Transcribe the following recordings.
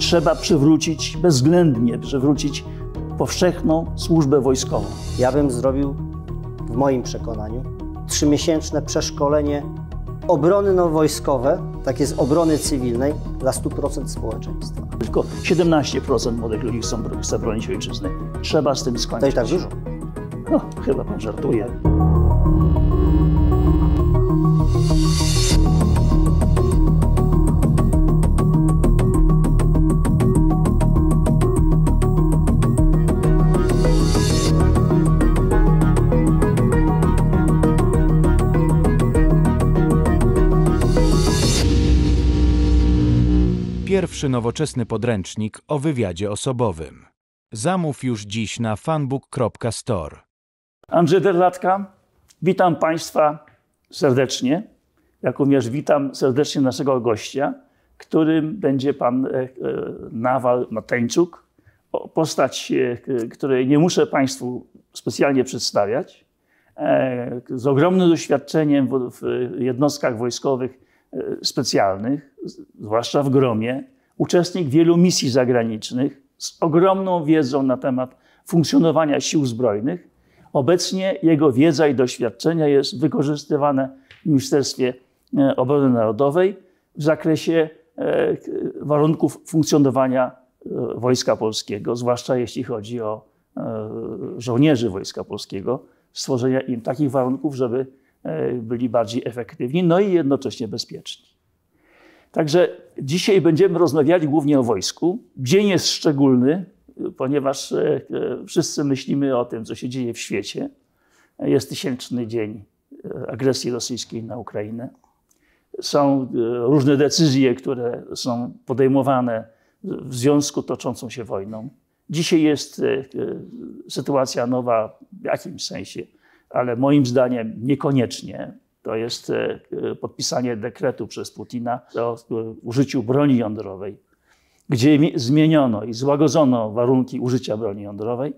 trzeba przywrócić bezwzględnie, przywrócić powszechną służbę wojskową. Ja bym zrobił, w moim przekonaniu, trzymiesięczne przeszkolenie obrony wojskowe, tak jest obrony cywilnej, dla 100% społeczeństwa. Tylko 17% młodych ludzi chcą, chce bronić ojczyzny. Trzeba z tym skończyć. To i tak dużo. No, chyba pan żartuje. pierwszy nowoczesny podręcznik o wywiadzie osobowym. Zamów już dziś na fanbook.store. Andrzej Derlatka, witam Państwa serdecznie. Jak również witam serdecznie naszego gościa, którym będzie pan e, e, Nawal Mateńczuk, postać, e, której nie muszę Państwu specjalnie przedstawiać. Z ogromnym doświadczeniem w jednostkach wojskowych specjalnych, zwłaszcza w Gromie, uczestnik wielu misji zagranicznych z ogromną wiedzą na temat funkcjonowania sił zbrojnych. Obecnie jego wiedza i doświadczenia jest wykorzystywane w Ministerstwie e, Obrony Narodowej w zakresie e, warunków funkcjonowania e, Wojska Polskiego, zwłaszcza jeśli chodzi o żołnierzy Wojska Polskiego, stworzenia im takich warunków, żeby byli bardziej efektywni, no i jednocześnie bezpieczni. Także dzisiaj będziemy rozmawiali głównie o wojsku. Dzień jest szczególny, ponieważ e, e, wszyscy myślimy o tym, co się dzieje w świecie. Jest tysięczny dzień e, agresji rosyjskiej na Ukrainę. Są różne decyzje, które są podejmowane w związku z toczącą się wojną. Dzisiaj jest sytuacja nowa w jakimś sensie, ale moim zdaniem niekoniecznie to jest e, podpisanie dekretu przez Putina o e, użyciu broni jądrowej, gdzie zmieniono i złagodzono warunki użycia broni jądrowej.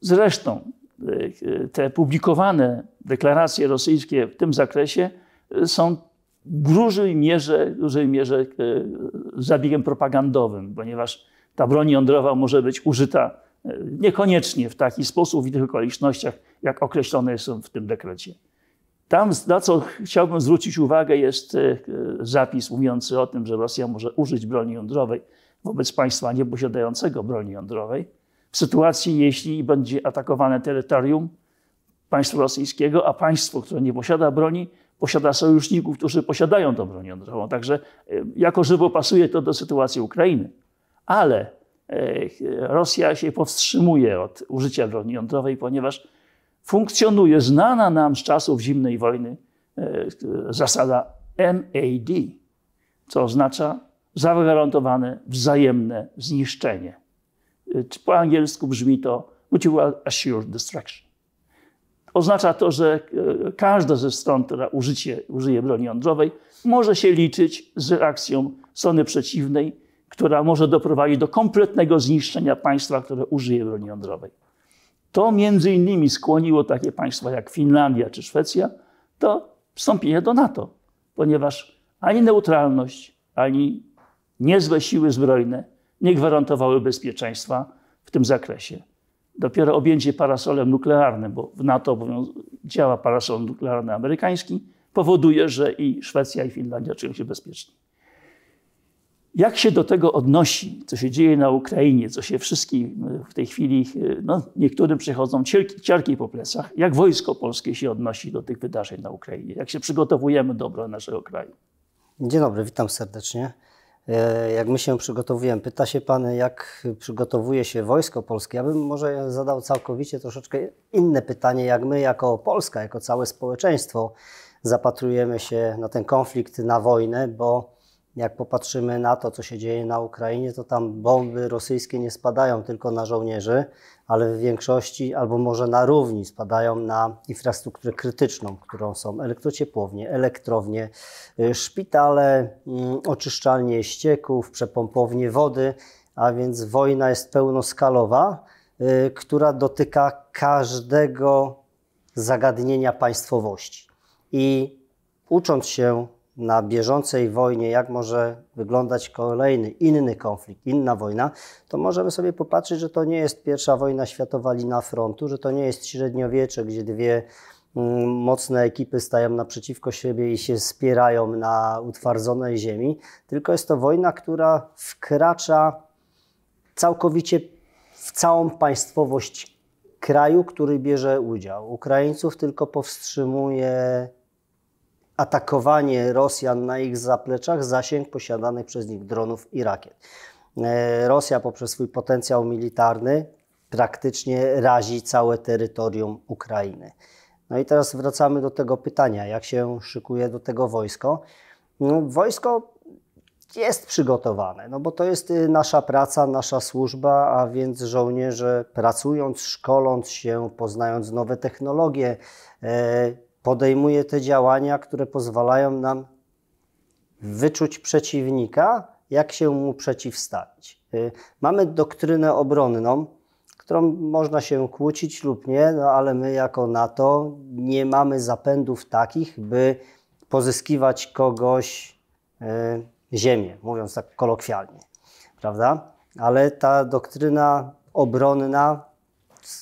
Zresztą e, te publikowane deklaracje rosyjskie w tym zakresie są w dużej mierze, w dużej mierze zabiegiem propagandowym, ponieważ ta broń jądrowa może być użyta niekoniecznie w taki sposób i tych okolicznościach, jak określone są w tym dekrecie. Tam, na co chciałbym zwrócić uwagę, jest e, zapis mówiący o tym, że Rosja może użyć broni jądrowej wobec państwa nieposiadającego broni jądrowej w sytuacji, jeśli będzie atakowane terytorium państwa rosyjskiego, a państwo, które nie posiada broni, posiada sojuszników, którzy posiadają tą broń jądrową. Także e, jako żywo pasuje to do sytuacji Ukrainy. Ale e, Rosja się powstrzymuje od użycia broni jądrowej, ponieważ funkcjonuje znana nam z czasów zimnej wojny e, zasada MAD, co oznacza zagwarantowane wzajemne zniszczenie. E, po angielsku brzmi to Mutual Assured Destruction. Oznacza to, że e, każda ze stron, która użycie, użyje broni jądrowej, może się liczyć z reakcją strony przeciwnej, która może doprowadzić do kompletnego zniszczenia państwa, które użyje broni jądrowej. To między innymi skłoniło takie państwa jak Finlandia czy Szwecja do wstąpienia do NATO, ponieważ ani neutralność, ani niezłe siły zbrojne nie gwarantowały bezpieczeństwa w tym zakresie. Dopiero objęcie parasolem nuklearnym, bo w NATO działa parasol nuklearny amerykański, powoduje, że i Szwecja, i Finlandia czują się bezpiecznie jak się do tego odnosi, co się dzieje na Ukrainie, co się wszystkim e, w tej chwili, e, no, niektórym przychodzą ciarki, ciarki po plecach, jak Wojsko Polskie się odnosi do tych wydarzeń na Ukrainie, jak się przygotowujemy do obrony naszego kraju. Dzień dobry, witam serdecznie. E, jak my się przygotowujemy? Pyta się Pan, jak przygotowuje się Wojsko Polskie. Ja bym może zadał całkowicie troszeczkę inne pytanie, jak my jako Polska, jako całe społeczeństwo zapatrujemy się na ten konflikt, na wojnę, bo jak popatrzymy na to, co się dzieje na Ukrainie, to tam bomby rosyjskie nie spadają tylko na żołnierzy, ale w większości albo może na równi spadają na infrastrukturę krytyczną, którą są elektrociepłownie, elektrownie, y, szpitale, mm, oczyszczalnie ścieków, przepompownie wody, a więc wojna jest pełnoskalowa, y, która dotyka każdego zagadnienia państwowości. I ucząc się na bieżącej wojnie, jak może wyglądać kolejny, inny konflikt, inna wojna, to możemy sobie popatrzeć, że to nie jest pierwsza wojna światowa lina frontu, że to nie jest średniowiecze, gdzie dwie mm, mocne ekipy stają naprzeciwko siebie i się spierają na utwardzonej ziemi, tylko jest to wojna, która wkracza całkowicie w całą państwowość kraju, który bierze udział. Ukraińców tylko powstrzymuje atakowanie Rosjan na ich zapleczach zasięg posiadanych przez nich dronów i rakiet. E, Rosja poprzez swój potencjał militarny praktycznie razi całe terytorium Ukrainy. No i teraz wracamy do tego pytania, jak się szykuje do tego wojsko. No, wojsko jest przygotowane, no bo to jest y, nasza praca, nasza służba, a więc żołnierze pracując, szkoląc się, poznając nowe technologie, e, podejmuje te działania, które pozwalają nam wyczuć przeciwnika, jak się mu przeciwstawić. Y, mamy doktrynę obronną, którą można się kłócić lub nie, no ale my jako NATO nie mamy zapędów takich, by pozyskiwać kogoś y, ziemię, mówiąc tak kolokwialnie, prawda? Ale ta doktryna obronna,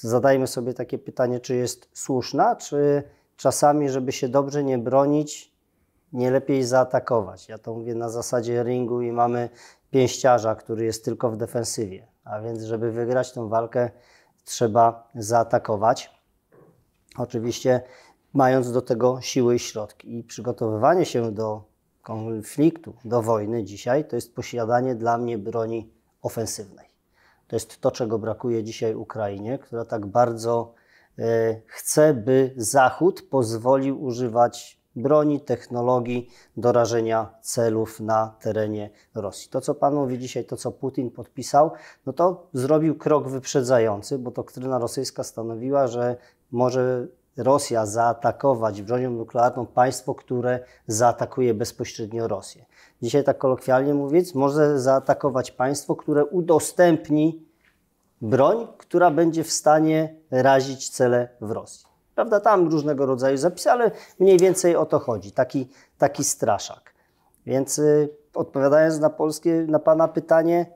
zadajmy sobie takie pytanie, czy jest słuszna, czy czasami, żeby się dobrze nie bronić, nie lepiej zaatakować. Ja to mówię na zasadzie ringu i mamy pięściarza, który jest tylko w defensywie. A więc, żeby wygrać tą walkę, trzeba zaatakować. Oczywiście mając do tego siły i środki. I przygotowywanie się do konfliktu, do wojny dzisiaj, to jest posiadanie dla mnie broni ofensywnej. To jest to, czego brakuje dzisiaj Ukrainie, która tak bardzo E, chce, by Zachód pozwolił używać broni, technologii do rażenia celów na terenie Rosji. To, co Pan mówi dzisiaj, to, co Putin podpisał, no to zrobił krok wyprzedzający, bo doktryna rosyjska stanowiła, że może Rosja zaatakować bronią nuklearną państwo, które zaatakuje bezpośrednio Rosję. Dzisiaj, tak kolokwialnie mówiąc, może zaatakować państwo, które udostępni broń, która będzie w stanie razić cele w Rosji. Prawda, tam różnego rodzaju zapisy, ale mniej więcej o to chodzi, taki, taki straszak. Więc y, odpowiadając na, polskie, na Pana pytanie,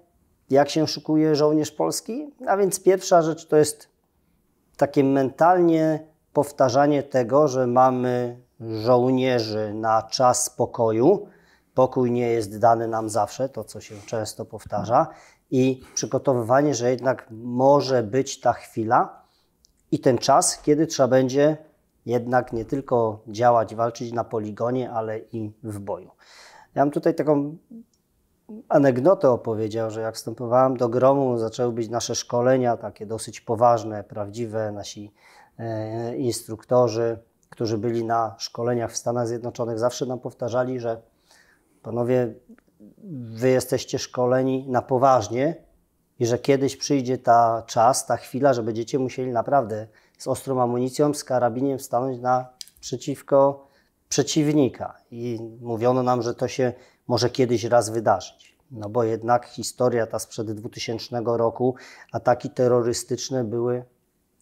jak się szukuje żołnierz polski? A więc pierwsza rzecz to jest takie mentalnie powtarzanie tego, że mamy żołnierzy na czas pokoju. Pokój nie jest dany nam zawsze, to co się często powtarza i przygotowywanie, że jednak może być ta chwila i ten czas, kiedy trzeba będzie jednak nie tylko działać, walczyć na poligonie, ale i w boju. Ja mam tutaj taką anegdotę opowiedział, że jak wstępowałem do gromu, zaczęły być nasze szkolenia takie dosyć poważne, prawdziwe. Nasi e, instruktorzy, którzy byli na szkoleniach w Stanach Zjednoczonych, zawsze nam powtarzali, że panowie, wy jesteście szkoleni na poważnie i że kiedyś przyjdzie ta czas, ta chwila, że będziecie musieli naprawdę z ostrą amunicją, z karabiniem stanąć naprzeciwko przeciwnika. I mówiono nam, że to się może kiedyś raz wydarzyć. No bo jednak historia ta sprzed 2000 roku, ataki terrorystyczne były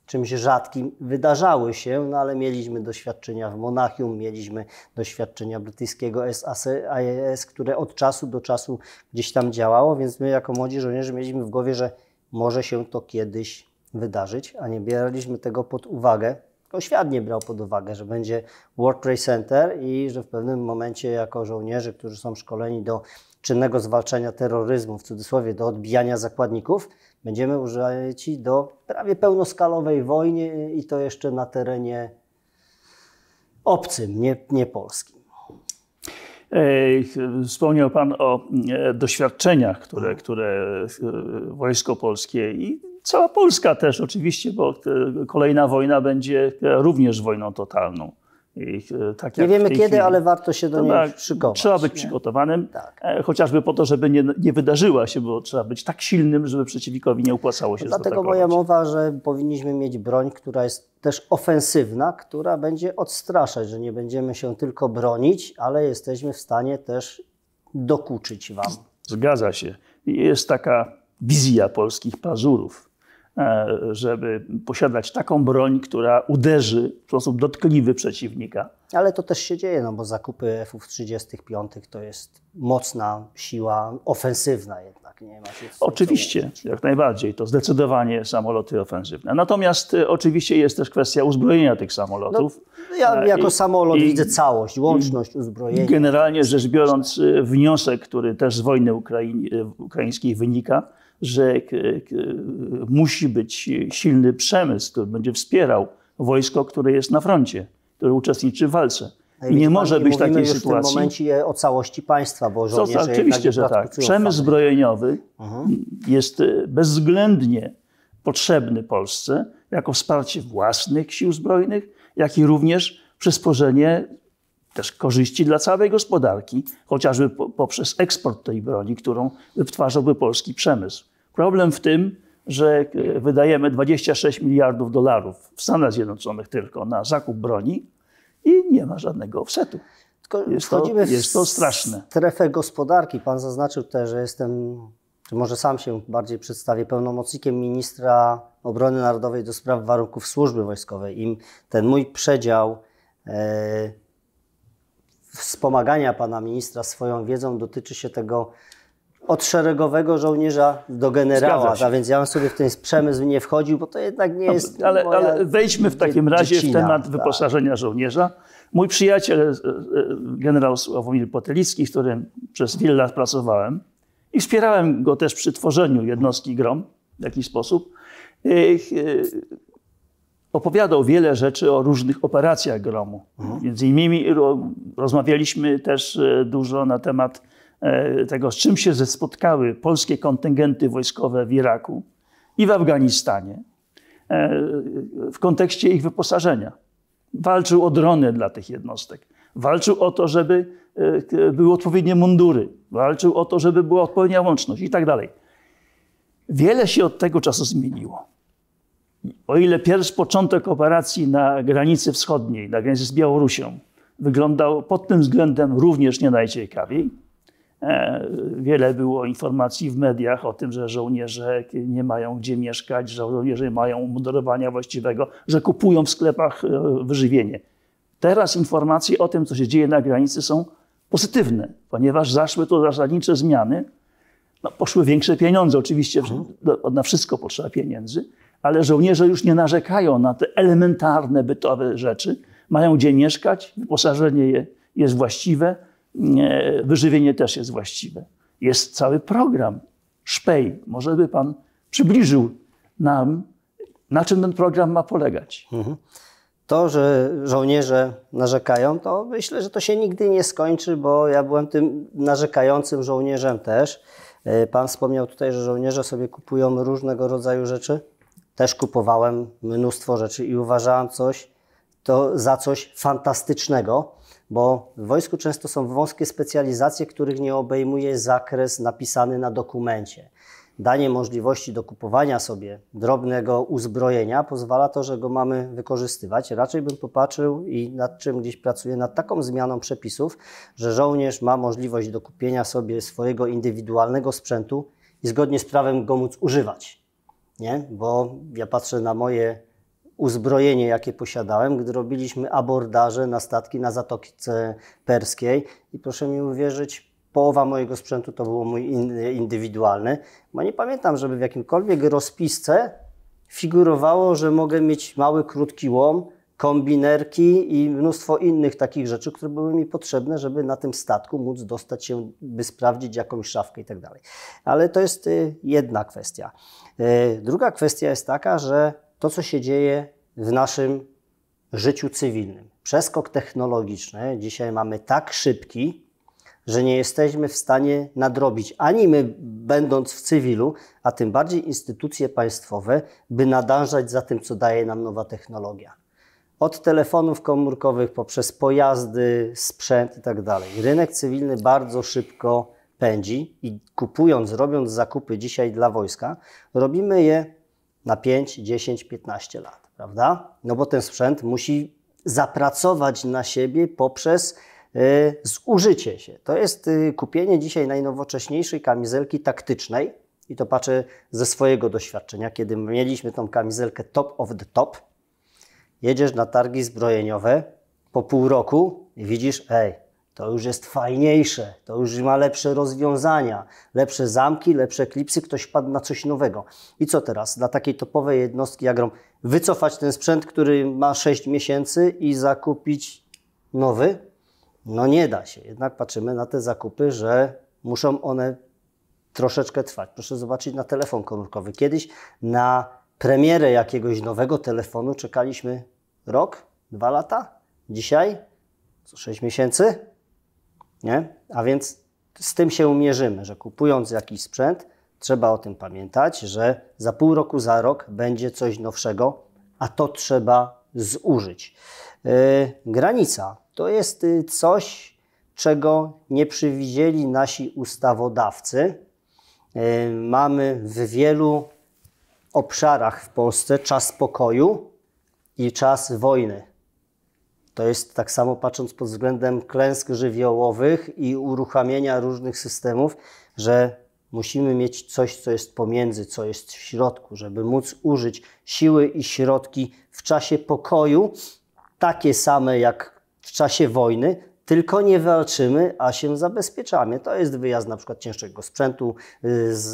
czymś rzadkim wydarzały się, no ale mieliśmy doświadczenia w Monachium, mieliśmy doświadczenia brytyjskiego SAS, e które od czasu do czasu gdzieś tam działało, więc my jako młodzi żołnierze mieliśmy w głowie, że może się to kiedyś wydarzyć, a nie bieraliśmy tego pod uwagę. Tylko świat nie brał pod uwagę, że będzie World Trade Center i że w pewnym momencie jako żołnierze, którzy są szkoleni do czynnego zwalczania terroryzmu, w cudzysłowie, do odbijania zakładników, będziemy ci do prawie pełnoskalowej wojny i to jeszcze na terenie obcym, nie, nie polskim. Wspomniał Pan o e, doświadczeniach, które, no. które e, Wojsko Polskie i cała Polska też oczywiście, bo e, kolejna wojna będzie również wojną totalną. E, tak nie wiemy kiedy, chwili. ale warto się do niej przygotować. Trzeba być nie? przygotowanym, tak. E, chociażby po to, żeby nie, nie, wydarzyła się, bo trzeba być tak silnym, żeby przeciwnikowi nie opłacało się no Dlatego moja mowa, że powinniśmy mieć broń, która jest też ofensywna, która będzie odstraszać, że nie będziemy się tylko bronić, ale jesteśmy w stanie też dokuczyć wam. Zgadza się. Jest taka wizja polskich pazurów E, żeby posiadać taką broń, która uderzy w sposób dotkliwy przeciwnika. Ale to też się dzieje, no bo zakupy f 35 to jest mocna siła ofensywna jednak. Nie ma się Oczywiście, jak najbardziej. To zdecydowanie samoloty ofensywne. Natomiast y, oczywiście jest też kwestia uzbrojenia tych samolotów. No, ja e, jako I, samolot i, widzę całość, łączność uzbrojenia. Generalnie rzecz biorąc, y, wniosek, który też z wojny Ukraiń, y, ukraińskiej wynika, że e, e, musi być silny przemysł, który będzie wspierał wojsko, które jest na froncie, które uczestniczy w walce. I nie może być takiej sytuacji. w tym momencie o całości państwa, bo żołnierze Co, Oczywiście, że tak. Przemysł zbrojeniowy mhm. jest e, bezwzględnie potrzebny Polsce jako wsparcie własnych sił zbrojnych, jak i również przysporzenie też korzyści dla całej gospodarki, chociażby poprzez eksport tej broni, którą wytwarzałby polski przemysł. Problem w tym, że e, wydajemy 26 miliardów dolarów w Stanach Zjednoczonych tylko na zakup broni i nie ma żadnego offsetu. Tylko jest to, jest to straszne. w strefę gospodarki. Pan zaznaczył też, że jestem, czy może sam się bardziej przedstawię, pełnomocnikiem ministra obrony narodowej do spraw warunków służby wojskowej. Im ten mój przedział e, wspomagania pana ministra swoją wiedzą dotyczy się tego od szeregowego żołnierza do generała, a tak więc ja bym sobie w ten przemysł nie wchodził, bo to jednak nie jest. No, ale, ale, wejdźmy w takim dziecina, razie w temat tak. wyposażenia żołnierza. Mój przyjaciel, e, e, generał Sławomir Potelicki, z którym przez wiele lat pracowałem i wspierałem go też przy tworzeniu jednostki GROM w jakiś sposób, e, opowiadał wiele rzeczy o różnych operacjach GROMu. Mhm. Między innymi rozmawialiśmy też dużo na temat E, tego, z czym się spotkały polskie kontyngenty wojskowe w Iraku i w Afganistanie e, w kontekście ich wyposażenia. Walczył o drony dla tych jednostek, walczył o to, żeby e, były odpowiednie mundury, walczył o to, żeby była odpowiednia łączność i tak dalej. Wiele się od tego czasu zmieniło. O ile pierwszy początek operacji na granicy wschodniej, na granicy z Białorusią, wyglądał pod tym względem również nie najciekawiej, E, wiele było informacji w mediach o tym, że żołnierze nie mają gdzie mieszkać, że żołnierze mają umundurowania właściwego, że kupują w sklepach e, wyżywienie. Teraz informacje o tym, co się dzieje na granicy, są pozytywne, ponieważ zaszły tu zasadnicze zmiany. No, poszły większe pieniądze, oczywiście mhm. na wszystko potrzeba pieniędzy, ale żołnierze już nie narzekają na te elementarne bytowe rzeczy. Mają gdzie mieszkać, wyposażenie jest właściwe, wyżywienie też jest właściwe. Jest cały program. Szpej, może by Pan przybliżył nam, na czym ten program ma polegać. Mhm. To, że żołnierze narzekają, to myślę, że to się nigdy nie skończy, bo ja byłem tym narzekającym żołnierzem też. E, pan wspomniał tutaj, że żołnierze sobie kupują różnego rodzaju rzeczy. Też kupowałem mnóstwo rzeczy i uważałem coś to za coś fantastycznego bo w wojsku często są wąskie specjalizacje, których nie obejmuje zakres napisany na dokumencie. Danie możliwości dokupowania sobie drobnego uzbrojenia pozwala to, że go mamy wykorzystywać. Raczej bym popatrzył i nad czym gdzieś pracuję, nad taką zmianą przepisów, że żołnierz ma możliwość dokupienia sobie swojego indywidualnego sprzętu i zgodnie z prawem go móc używać. Nie? Bo ja patrzę na moje uzbrojenie, jakie posiadałem, gdy robiliśmy abordaże na statki na Zatoce Perskiej. I proszę mi uwierzyć, połowa mojego sprzętu to było mój indywidualny, bo nie pamiętam, żeby w jakimkolwiek rozpisce figurowało, że mogę mieć mały, krótki łom, kombinerki i mnóstwo innych takich rzeczy, które były mi potrzebne, żeby na tym statku móc dostać się, by sprawdzić jakąś szafkę i tak dalej. Ale to jest y, jedna kwestia. Y, druga kwestia jest taka, że to, co się dzieje w naszym życiu cywilnym. Przeskok technologiczny dzisiaj mamy tak szybki, że nie jesteśmy w stanie nadrobić ani my, będąc w cywilu, a tym bardziej instytucje państwowe, by nadążać za tym, co daje nam nowa technologia. Od telefonów komórkowych poprzez pojazdy, sprzęt itd. Tak Rynek cywilny bardzo szybko pędzi i kupując, robiąc zakupy dzisiaj dla wojska, robimy je na 5, 10, 15 lat, prawda? No bo ten sprzęt musi zapracować na siebie poprzez y, zużycie się. To jest y, kupienie dzisiaj najnowocześniejszej kamizelki taktycznej i to patrzę ze swojego doświadczenia, kiedy mieliśmy tą kamizelkę top of the top. Jedziesz na targi zbrojeniowe po pół roku i widzisz, ej, to już jest fajniejsze, to już ma lepsze rozwiązania, lepsze zamki, lepsze klipsy, ktoś padł na coś nowego. I co teraz? Dla takiej topowej jednostki Jak Agrom wycofać ten sprzęt, który ma 6 miesięcy i zakupić nowy? No nie da się. Jednak patrzymy na te zakupy, że muszą one troszeczkę trwać. Proszę zobaczyć na telefon komórkowy. Kiedyś na premierę jakiegoś nowego telefonu czekaliśmy rok, dwa lata. Dzisiaj co 6 miesięcy. Nie? A więc z tym się mierzymy, że kupując jakiś sprzęt, trzeba o tym pamiętać, że za pół roku, za rok będzie coś nowszego, a to trzeba zużyć. Y, granica to jest y, coś, czego nie przewidzieli nasi ustawodawcy. Y, mamy w wielu obszarach w Polsce czas pokoju i czas wojny. To jest tak samo patrząc pod względem klęsk żywiołowych i uruchamienia różnych systemów, że musimy mieć coś, co jest pomiędzy, co jest w środku, żeby móc użyć siły i środki w czasie pokoju, takie same jak w czasie wojny, tylko nie walczymy, a się zabezpieczamy. To jest wyjazd na przykład cięższego sprzętu y, z,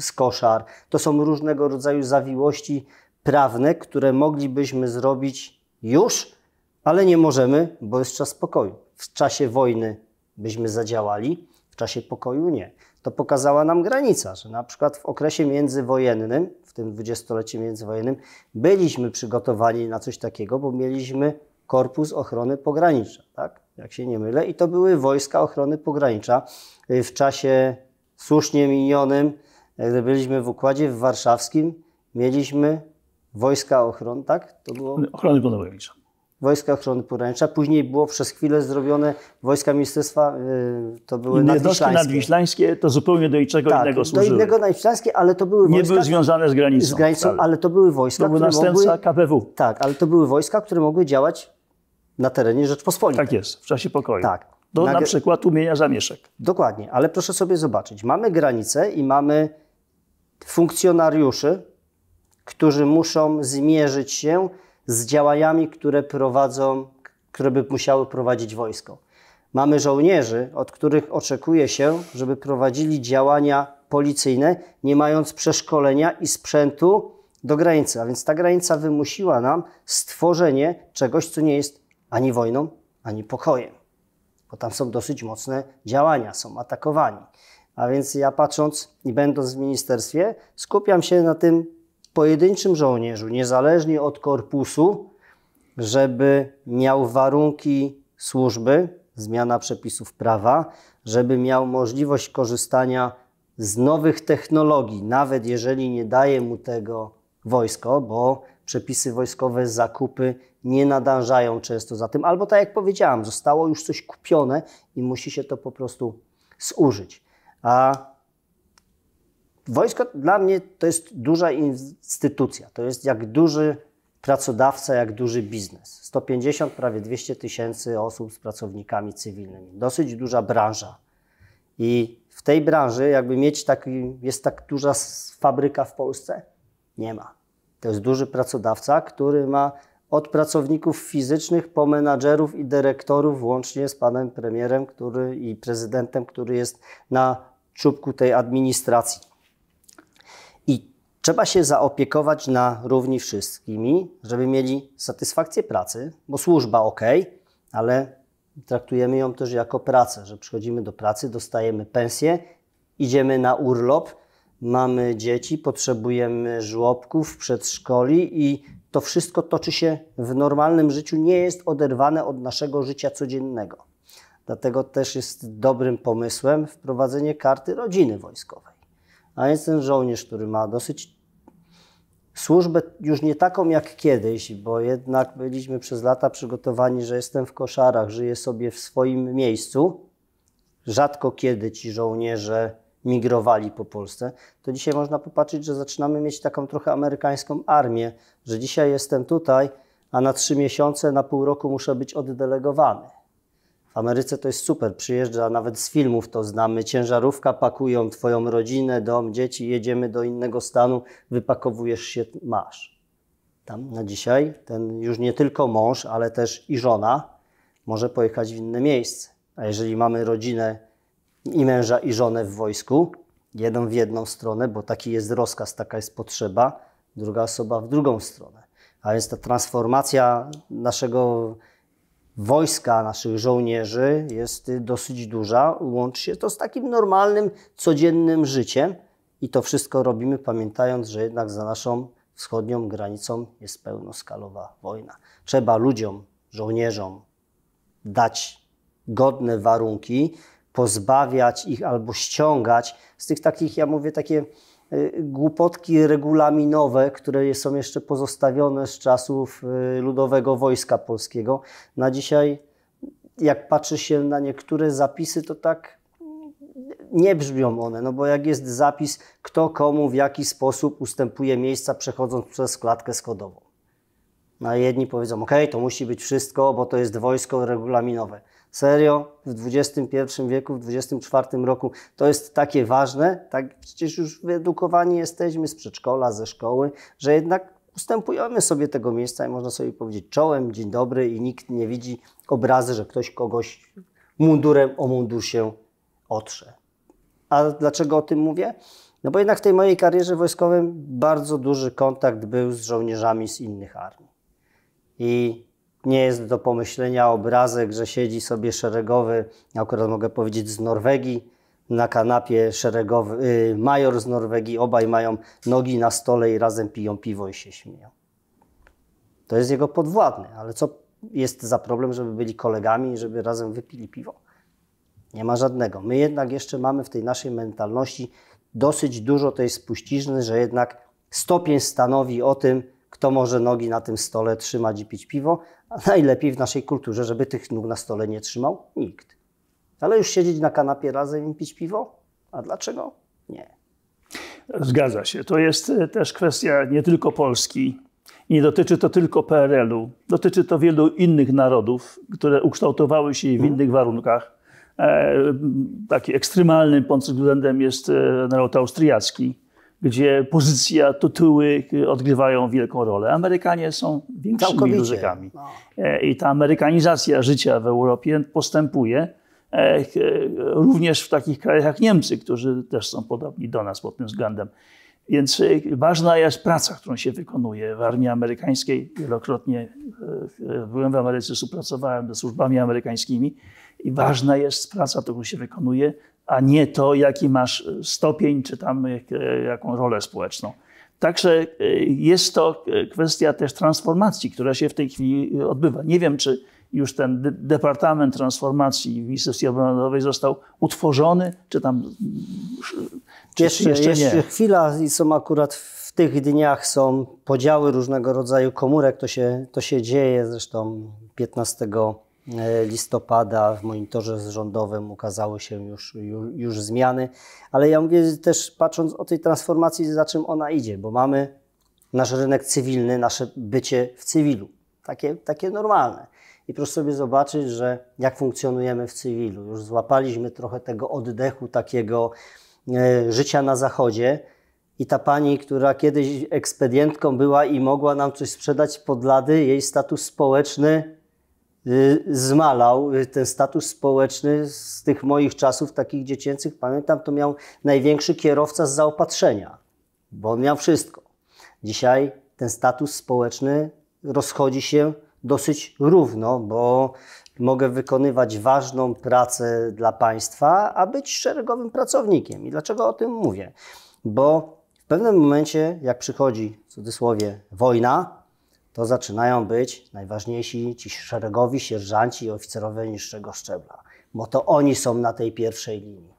z koszar. To są różnego rodzaju zawiłości prawne, które moglibyśmy zrobić już, ale nie możemy, bo jest czas pokoju. W czasie wojny byśmy zadziałali, w czasie pokoju nie. To pokazała nam granica, że na przykład w okresie międzywojennym, w tym dwudziestolecie międzywojennym, byliśmy przygotowani na coś takiego, bo mieliśmy Korpus Ochrony Pogranicza, tak? jak się nie mylę, i to były wojska ochrony pogranicza y, w czasie słusznie minionym, y, gdy byliśmy w układzie w warszawskim, mieliśmy wojska ochrony, tak? To było... Ochrony pogranicza. Wojska Ochrony Pogranicza. Później było przez chwilę zrobione Wojska Ministerstwa, y, to były nadwiślańskie. nadwiślańskie to zupełnie do niczego tak, innego służyły. do innego nadwiślańskie, ale to były wojska... Nie były związane z granicą. Z granicą, ale to były wojska, to był następca KPW. Tak, ale to były wojska, które mogły działać na terenie Rzeczpospolitej. Tak jest, w czasie pokoju. Tak. Do na, na przykład umienia zamieszek. Dokładnie, ale proszę sobie zobaczyć. Mamy granice i mamy funkcjonariuszy, którzy muszą zmierzyć się z działaniami, które prowadzą, które by musiały prowadzić wojsko. Mamy żołnierzy, od których oczekuje się, żeby prowadzili działania policyjne, nie mając przeszkolenia i sprzętu do granicy. A więc ta granica wymusiła nam stworzenie czegoś, co nie jest ani wojną, ani pokojem. Bo tam są dosyć mocne działania, są atakowani. A więc ja patrząc i będąc w ministerstwie, skupiam się na tym pojedynczym żołnierzu, niezależnie od korpusu, żeby miał warunki służby, zmiana przepisów prawa, żeby miał możliwość korzystania z nowych technologii, nawet jeżeli nie daje mu tego wojsko, bo przepisy wojskowe, zakupy nie nadążają często za tym, albo tak jak powiedziałam, zostało już coś kupione i musi się to po prostu zużyć. A wojsko dla mnie to jest duża instytucja. To jest jak duży pracodawca, jak duży biznes. 150, prawie 200 tysięcy osób z pracownikami cywilnymi. Dosyć duża branża. I w tej branży, jakby mieć taki, jest tak duża fabryka w Polsce? Nie ma. To jest duży pracodawca, który ma od pracowników fizycznych po menadżerów i dyrektorów, łącznie z panem premierem który, i prezydentem, który jest na czubku tej administracji. Trzeba się zaopiekować na równi wszystkimi, żeby mieli satysfakcję pracy, bo służba ok, ale traktujemy ją też jako pracę, że przychodzimy do pracy, dostajemy pensję, idziemy na urlop, mamy dzieci, potrzebujemy żłobków, przedszkoli i to wszystko toczy się w normalnym życiu, nie jest oderwane od naszego życia codziennego. Dlatego też jest dobrym pomysłem wprowadzenie karty rodziny wojskowej a więc ten żołnierz, który ma dosyć służbę już nie taką jak kiedyś, bo jednak byliśmy przez lata przygotowani, że jestem w koszarach, żyję sobie w swoim miejscu. Rzadko kiedy ci żołnierze migrowali po Polsce, to dzisiaj można popatrzeć, że zaczynamy mieć taką trochę amerykańską armię, że dzisiaj jestem tutaj, a na trzy miesiące, na pół roku muszę być oddelegowany. Ameryce to jest super, przyjeżdża nawet z filmów, to znamy, ciężarówka, pakują twoją rodzinę, dom, dzieci, jedziemy do innego stanu, wypakowujesz się, masz. Tam na dzisiaj ten już nie tylko mąż, ale też i żona może pojechać w inne miejsce. A jeżeli mamy rodzinę i męża i żonę w wojsku, jedną w jedną stronę, bo taki jest rozkaz, taka jest potrzeba, druga osoba w drugą stronę. A więc ta transformacja naszego wojska naszych żołnierzy jest dosyć duża. Łączy się to z takim normalnym, codziennym życiem. I to wszystko robimy, pamiętając, że jednak za naszą wschodnią granicą jest pełnoskalowa wojna. Trzeba ludziom, żołnierzom dać godne warunki, pozbawiać ich albo ściągać z tych takich, ja mówię, takie Y, głupotki regulaminowe, które są jeszcze pozostawione z czasów y, Ludowego Wojska Polskiego. Na dzisiaj, jak patrzy się na niektóre zapisy, to tak nie brzmią one, no bo jak jest zapis, kto komu w jaki sposób ustępuje miejsca przechodząc przez klatkę schodową. Na jedni powiedzą, ok, to musi być wszystko, bo to jest wojsko regulaminowe. Serio? W XXI wieku, w XXIV roku to jest takie ważne? Tak, przecież już wyedukowani jesteśmy z przedszkola, ze szkoły, że jednak ustępujemy sobie tego miejsca i można sobie powiedzieć czołem, dzień dobry i nikt nie widzi obrazy, że ktoś kogoś mundurem o mundur się otrze. A dlaczego o tym mówię? No bo jednak w tej mojej karierze wojskowej bardzo duży kontakt był z żołnierzami z innych armii. I nie jest do pomyślenia obrazek, że siedzi sobie szeregowy, akurat mogę powiedzieć z Norwegii, na kanapie szeregowy y, major z Norwegii, obaj mają nogi na stole i razem piją piwo i się śmieją. To jest jego podwładny, ale co jest za problem, żeby byli kolegami i żeby razem wypili piwo? Nie ma żadnego. My jednak jeszcze mamy w tej naszej mentalności dosyć dużo tej spuścizny, że jednak stopień stanowi o tym, kto może nogi na tym stole trzymać i pić piwo, a najlepiej w naszej kulturze, żeby tych nóg na stole nie trzymał nikt. Ale już siedzieć na kanapie razem i pić piwo? A dlaczego? Nie. Zgadza się. To jest e, też kwestia nie tylko Polski. Nie dotyczy to tylko PRL-u. Dotyczy to wielu innych narodów, które ukształtowały się w mhm. innych warunkach. E, taki ekstremalnym pod względem jest e, naród austriacki gdzie pozycja, tytuły y, odgrywają wielką rolę. Amerykanie są większymi Całkowicie. No. E, I ta amerykanizacja życia w Europie postępuje e, e, również w takich krajach jak Niemcy, którzy też są podobni do nas pod tym względem. Więc ważna jest praca, którą się wykonuje w armii amerykańskiej. Wielokrotnie byłem w Ameryce, współpracowałem ze służbami amerykańskimi i ważna jest praca, którą się wykonuje a nie to, jaki masz e, stopień, czy tam e, jaką rolę społeczną. Także e, jest to kwestia też transformacji, która się w tej chwili odbywa. Nie wiem, czy już ten Departament Transformacji w Ministerstwie Obrony Narodowej został utworzony, czy tam. Mm, czy jeszcze, jeszcze, jeszcze nie. chwila i są akurat w tych dniach są podziały różnego rodzaju komórek. To się, to się dzieje zresztą 15 E, listopada w monitorze rządowym ukazały się już, już, już zmiany, ale ja mówię też patrząc o tej transformacji, za czym ona idzie, bo mamy nasz rynek cywilny, nasze bycie w cywilu, takie, takie normalne. I proszę sobie zobaczyć, że jak funkcjonujemy w cywilu. Już złapaliśmy trochę tego oddechu takiego e, życia na zachodzie, i ta pani, która kiedyś ekspedientką była i mogła nam coś sprzedać pod lady, jej status społeczny Y, zmalał y, ten status społeczny z tych moich czasów, takich dziecięcych. Pamiętam, to miał największy kierowca z zaopatrzenia, bo on miał wszystko. Dzisiaj ten status społeczny rozchodzi się dosyć równo, bo mogę wykonywać ważną pracę dla państwa, a być szeregowym pracownikiem. I dlaczego o tym mówię? Bo w pewnym momencie, jak przychodzi w cudzysłowie wojna, to zaczynają być najważniejsi ci szeregowi sierżanci i oficerowie niższego szczebla, bo to oni są na tej pierwszej linii.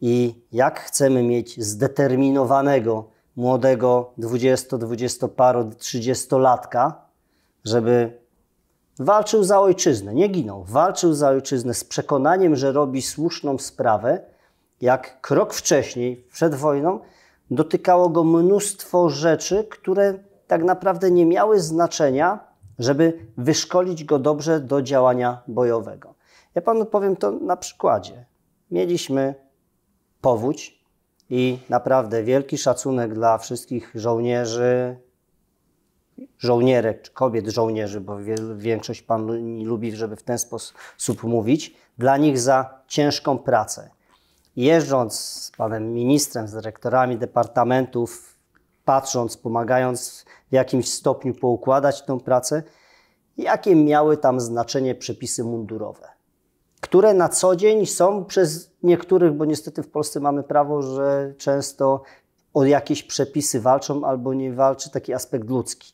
I jak chcemy mieć zdeterminowanego młodego 20, 20 paru, 30 latka, żeby walczył za ojczyznę, nie ginął, walczył za ojczyznę z przekonaniem, że robi słuszną sprawę, jak krok wcześniej, przed wojną, dotykało go mnóstwo rzeczy, które tak naprawdę nie miały znaczenia, żeby wyszkolić go dobrze do działania bojowego. Ja panu powiem to na przykładzie. Mieliśmy powódź i naprawdę wielki szacunek dla wszystkich żołnierzy, żołnierek, czy kobiet żołnierzy, bo większość pan lubi, żeby w ten sposób mówić, dla nich za ciężką pracę. Jeżdżąc z panem ministrem, z dyrektorami departamentów patrząc, pomagając w jakimś stopniu poukładać tą pracę, jakie miały tam znaczenie przepisy mundurowe, które na co dzień są przez niektórych, bo niestety w Polsce mamy prawo, że często o jakieś przepisy walczą albo nie walczy taki aspekt ludzki.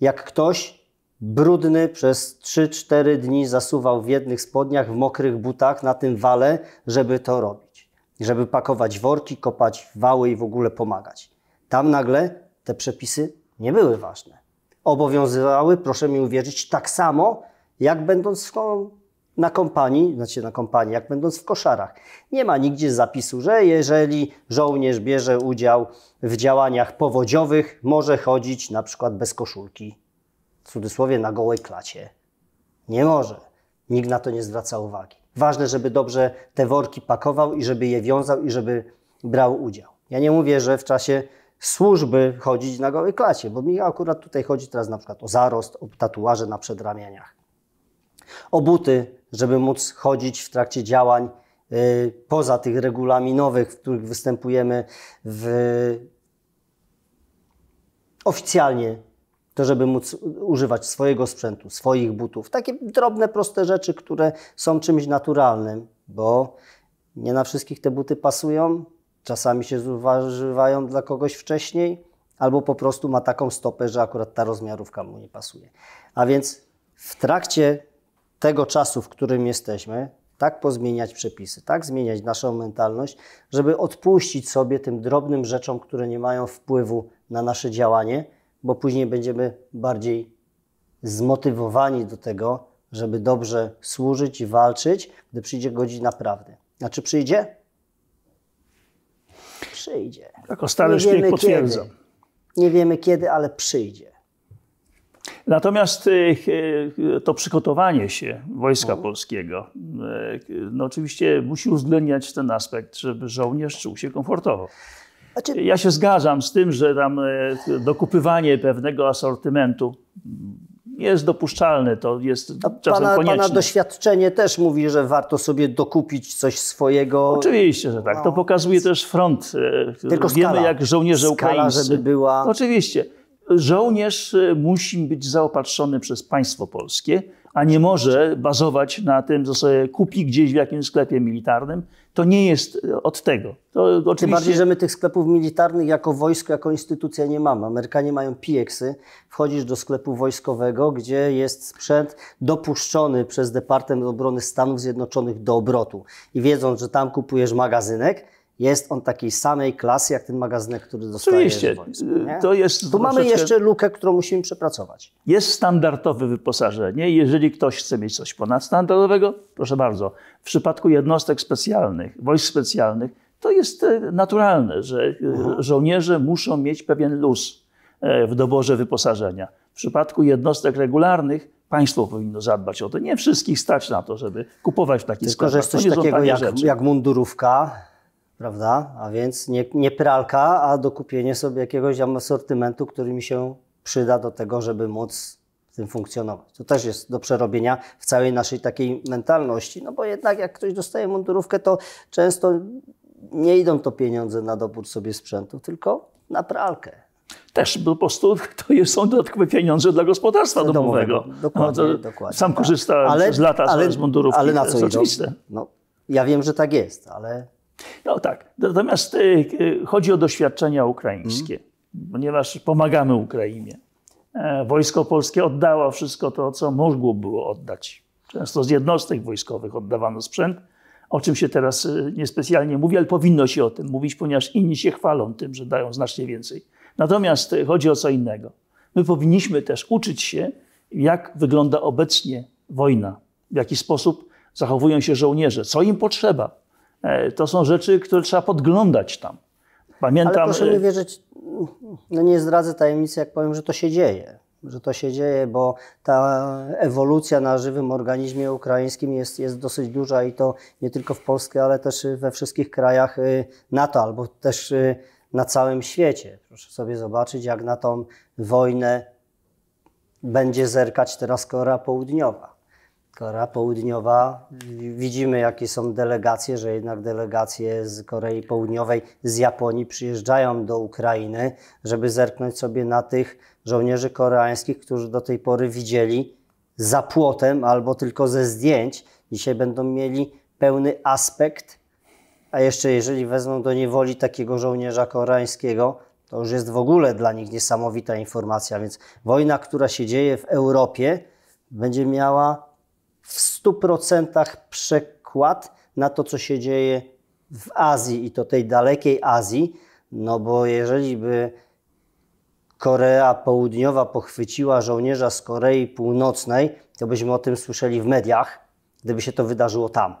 Jak ktoś brudny przez 3-4 dni zasuwał w jednych spodniach, w mokrych butach na tym wale, żeby to robić, żeby pakować worki, kopać wały i w ogóle pomagać. Tam nagle te przepisy nie były ważne. Obowiązywały, proszę mi uwierzyć, tak samo, jak będąc w, na kompanii, znaczy na kompanii, jak będąc w koszarach. Nie ma nigdzie zapisu, że jeżeli żołnierz bierze udział w działaniach powodziowych, może chodzić na przykład bez koszulki, w cudzysłowie na gołej klacie. Nie może. Nikt na to nie zwraca uwagi. Ważne, żeby dobrze te worki pakował i żeby je wiązał i żeby brał udział. Ja nie mówię, że w czasie służby chodzić na gołej klacie, bo mi akurat tutaj chodzi teraz na przykład o zarost, o tatuaże na przedramieniach, o buty, żeby móc chodzić w trakcie działań yy, poza tych regulaminowych, w których występujemy w, yy, oficjalnie, to żeby móc używać swojego sprzętu, swoich butów. Takie drobne, proste rzeczy, które są czymś naturalnym, bo nie na wszystkich te buty pasują, czasami się zużywają dla kogoś wcześniej, albo po prostu ma taką stopę, że akurat ta rozmiarówka mu nie pasuje. A więc w trakcie tego czasu, w którym jesteśmy, tak pozmieniać przepisy, tak zmieniać naszą mentalność, żeby odpuścić sobie tym drobnym rzeczom, które nie mają wpływu na nasze działanie, bo później będziemy bardziej zmotywowani do tego, żeby dobrze służyć i walczyć, gdy przyjdzie godzina prawdy. Znaczy przyjdzie? przyjdzie. Jako stary szpieg potwierdzam. Nie wiemy kiedy, ale przyjdzie. Natomiast e, e, to przygotowanie się Wojska mhm. Polskiego, e, no oczywiście musi uwzględniać ten aspekt, żeby żołnierz czuł się komfortowo. Znaczy... Ja się zgadzam z tym, że tam dokupywanie pewnego asortymentu jest dopuszczalne, to jest A czasem pana, konieczne. Pana doświadczenie też mówi, że warto sobie dokupić coś swojego. Oczywiście, że tak. No, to pokazuje też front. E, tylko Wiemy, skala. jak żołnierze skala, ukraińscy. żeby była... Oczywiście. Żołnierz e, musi być zaopatrzony przez państwo polskie a nie może bazować na tym, że sobie kupi gdzieś w jakimś sklepie militarnym. To nie jest e, od tego. To oczywiście... Tym bardziej, że my tych sklepów militarnych jako wojsko, jako instytucja nie mamy. Amerykanie mają pieksy. y Wchodzisz do sklepu wojskowego, gdzie jest sprzęt dopuszczony przez Departament Obrony Stanów Zjednoczonych do obrotu. I wiedząc, że tam kupujesz magazynek, jest on takiej samej klasy, jak ten magazynek, który dostaje Oczywiście. Y, to jest tu troszeczkę... mamy jeszcze lukę, którą musimy przepracować. Jest standardowe wyposażenie. Jeżeli ktoś chce mieć coś ponadstandardowego, proszę bardzo. W przypadku jednostek specjalnych, wojsk specjalnych, to jest e, naturalne, że Aha. E, mhm. żołnierze muszą mieć pewien luz e, w doborze wyposażenia. W przypadku jednostek regularnych państwo powinno zadbać o to. Nie wszystkich stać na to, żeby kupować w takich Tylko, Tylko, że jest coś takiego jak, jak mundurówka, prawda? A więc nie, nie pralka, a dokupienie sobie jakiegoś asortymentu, który mi się przyda do tego, żeby móc w tym funkcjonować. To też jest do przerobienia w całej naszej takiej mentalności, no bo jednak jak ktoś dostaje mundurówkę, to często nie idą to pieniądze na dobór sobie sprzętu, tylko na pralkę. Też po prostu to są dodatkowe pieniądze dla gospodarstwa domowego. domowego. Dokładnie, no, dokładnie. Sam tak. korzysta ale, przez lata ale, z mundurówki. Ale na co to jest idą? oczywiste. No, ja wiem, że tak jest, ale no tak. Natomiast y, y, chodzi o doświadczenia ukraińskie, mm. ponieważ pomagamy Ukrainie. E, wojsko polskie oddało wszystko to, co mogło było oddać. Często z jednostek wojskowych oddawano sprzęt, o czym się teraz y, niespecjalnie mówi, ale powinno się o tym mówić, ponieważ inni się chwalą tym, że dają znacznie więcej. Natomiast chodzi o co innego. My powinniśmy też uczyć się, jak wygląda obecnie wojna, w jaki sposób zachowują się żołnierze, co im potrzeba E, to są rzeczy, które trzeba podglądać tam. Pamiętam. Ale proszę mi e, wierzyć, no nie zdradzę tajemnicy, jak powiem, że to się dzieje. Że to się dzieje, bo ta ewolucja na żywym organizmie ukraińskim jest, jest dosyć duża i to nie tylko w Polsce, ale też we wszystkich krajach y, NATO albo też y, na całym świecie. Proszę sobie zobaczyć, jak na tą wojnę będzie zerkać teraz Korea Południowa. Korea Południowa, widzimy jakie są delegacje, że jednak delegacje z Korei Południowej, z Japonii przyjeżdżają do Ukrainy, żeby zerknąć sobie na tych żołnierzy koreańskich, którzy do tej pory widzieli za płotem albo tylko ze zdjęć. Dzisiaj będą mieli pełny aspekt, a jeszcze jeżeli wezmą do niewoli takiego żołnierza koreańskiego, to już jest w ogóle dla nich niesamowita informacja. Więc wojna, która się dzieje w Europie, będzie miała w 100% przekład na to, co się dzieje w Azji i to tej dalekiej Azji, no bo jeżeli by Korea Południowa pochwyciła żołnierza z Korei Północnej, to byśmy o tym słyszeli w mediach, gdyby się to wydarzyło tam.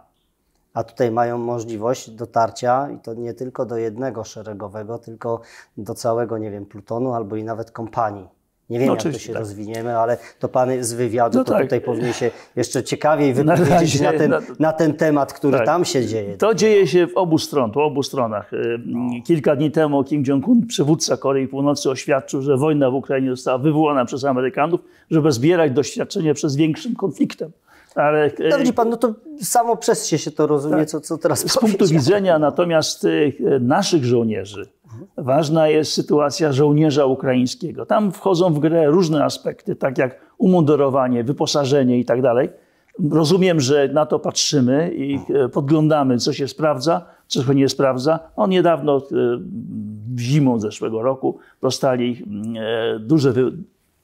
A tutaj mają możliwość dotarcia i to nie tylko do jednego szeregowego, tylko do całego, nie wiem, plutonu albo i nawet kompanii. Nie wiem, no, jak to się tak. rozwiniemy, ale to pan z wywiadu no to tak. tutaj powinien się jeszcze ciekawiej wypowiedzieć na, razie, na, ten, na, na ten, temat, który tak. tam się dzieje. To dzieje się w obu stron, po obu stronach. Y, kilka dni temu Kim Jong-un, przywódca Korei Północnej, oświadczył, że wojna w Ukrainie została wywołana przez Amerykanów, żeby zbierać doświadczenie przez większym konfliktem. Ale, y, no widzi pan, no to samo przez się, się to rozumie, tak. co, co teraz Z punktu widzenia natomiast y, naszych żołnierzy, ważna jest sytuacja żołnierza ukraińskiego. Tam wchodzą w grę różne aspekty, tak jak umundurowanie, wyposażenie itd. Tak Rozumiem, że na to patrzymy i e, podglądamy, co się sprawdza, co się nie sprawdza. No, niedawno, e, zimą zeszłego roku, dostali e, duże,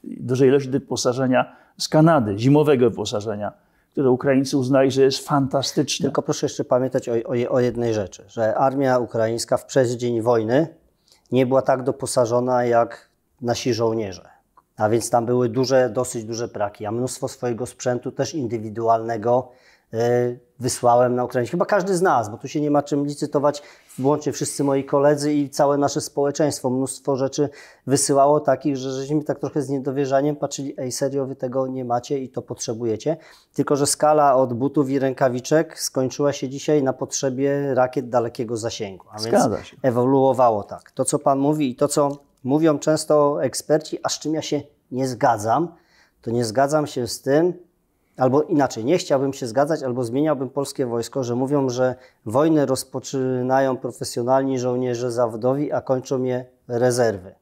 duże ilości wyposażenia z Kanady, zimowego wyposażenia które Ukraińcy uznali, że jest fantastyczne. Tylko proszę jeszcze pamiętać o, o, o, jednej rzeczy, że armia ukraińska w przeddzień wojny nie była tak doposażona jak nasi żołnierze. A więc tam były duże, dosyć duże braki, a mnóstwo swojego sprzętu też indywidualnego E, wysłałem na Ukrainę. Chyba każdy z nas, bo tu się nie ma czym licytować. Włącznie wszyscy moi koledzy i całe nasze społeczeństwo mnóstwo rzeczy wysyłało takich, że żeśmy tak trochę z niedowierzaniem patrzyli, ej serio, wy tego nie macie i to potrzebujecie. Tylko, że skala od butów i rękawiczek skończyła się dzisiaj na potrzebie rakiet dalekiego zasięgu. A Zgadza się. ewoluowało tak. To, co Pan mówi i to, co mówią często eksperci, a z czym ja się nie zgadzam, to nie zgadzam się z tym, albo inaczej, nie chciałbym się zgadzać, albo zmieniałbym polskie wojsko, że mówią, że wojny rozpoczynają profesjonalni żołnierze zawodowi, a kończą je rezerwy.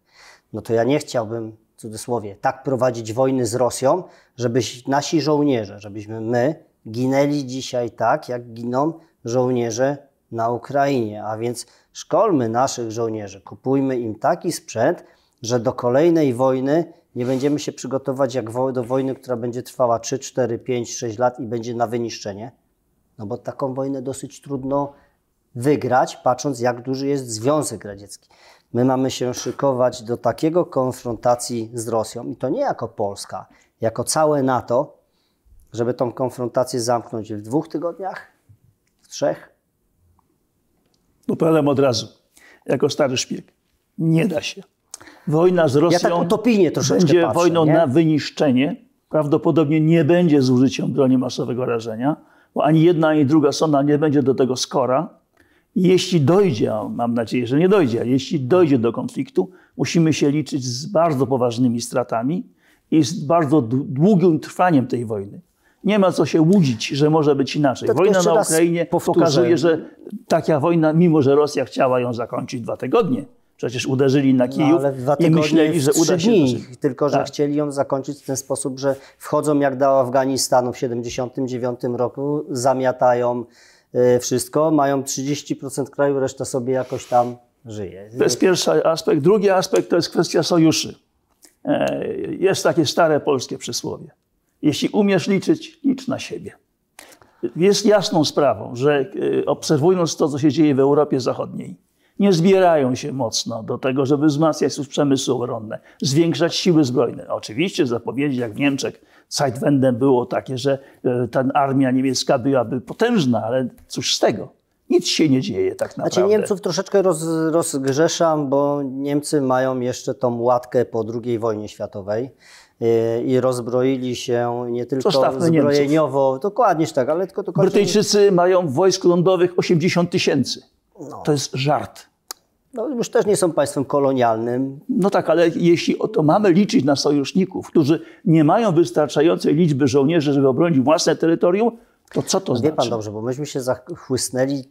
No to ja nie chciałbym, w cudzysłowie, tak prowadzić wojny z Rosją, żeby nasi żołnierze, żebyśmy my ginęli dzisiaj tak, jak giną żołnierze na Ukrainie. A więc szkolmy naszych żołnierzy, kupujmy im taki sprzęt, że do kolejnej wojny nie będziemy się przygotować jak wo do wojny, która będzie trwała 3, 4, 5, 6 lat i będzie na wyniszczenie. No bo taką wojnę dosyć trudno wygrać, patrząc jak duży jest Związek Radziecki. My mamy się szykować do takiego konfrontacji z Rosją i to nie jako Polska, jako całe NATO, żeby tą konfrontację zamknąć w dwóch tygodniach, w trzech. no powiem od razu, jako stary szpieg. Nie da się. Wojna z Rosją ja tak utopijnie troszeczkę będzie patrzę, wojną nie? na wyniszczenie. Prawdopodobnie nie będzie z użyciem broni masowego rażenia, bo ani jedna, ani druga strona nie będzie do tego skora. Jeśli dojdzie, mam nadzieję, że nie dojdzie, jeśli dojdzie do konfliktu, musimy się liczyć z bardzo poważnymi stratami i z bardzo długim trwaniem tej wojny. Nie ma co się łudzić, że może być inaczej. wojna na Ukrainie pokazuje, że taka wojna, mimo że Rosja chciała ją zakończyć dwa tygodnie, Przecież uderzyli na no, Kijów no, ale dwa i myśleli, że uda się... Dni, tylko, że tak. chcieli ją zakończyć w ten sposób, że wchodzą jak do Afganistanu w 1979 roku, zamiatają y, wszystko, mają 30% kraju, reszta sobie jakoś tam żyje. To jest pierwszy aspekt. Drugi aspekt to jest kwestia sojuszy. E, jest takie stare polskie przysłowie. Jeśli umiesz liczyć, licz na siebie. Jest jasną sprawą, że e, obserwując to, co się dzieje w Europie Zachodniej, nie zbierają się mocno do tego, żeby wzmacniać sus przemysły obronne, zwiększać siły zbrojne. Oczywiście zapowiedzi, jak w Niemczech, Zeitwende było takie, że e, ta armia niemiecka byłaby potężna, ale cóż z tego? Nic się nie dzieje tak znaczy, naprawdę. Znaczy Niemców troszeczkę roz, rozgrzeszam, bo Niemcy mają jeszcze tą łatkę po II wojnie światowej e, i rozbroili się nie tylko zbrojeniowo, Niemców. dokładnie tak, ale tylko... tylko Brytyjczycy mają wojsk lądowych 80 tysięcy. No. To jest żart. No już też nie są państwem kolonialnym. No tak, ale jeśli o to mamy liczyć na sojuszników, którzy nie mają wystarczającej liczby żołnierzy, żeby obronić własne terytorium, to co to no, znaczy? Wie pan znaczy? dobrze, bo myśmy się zachłysnęli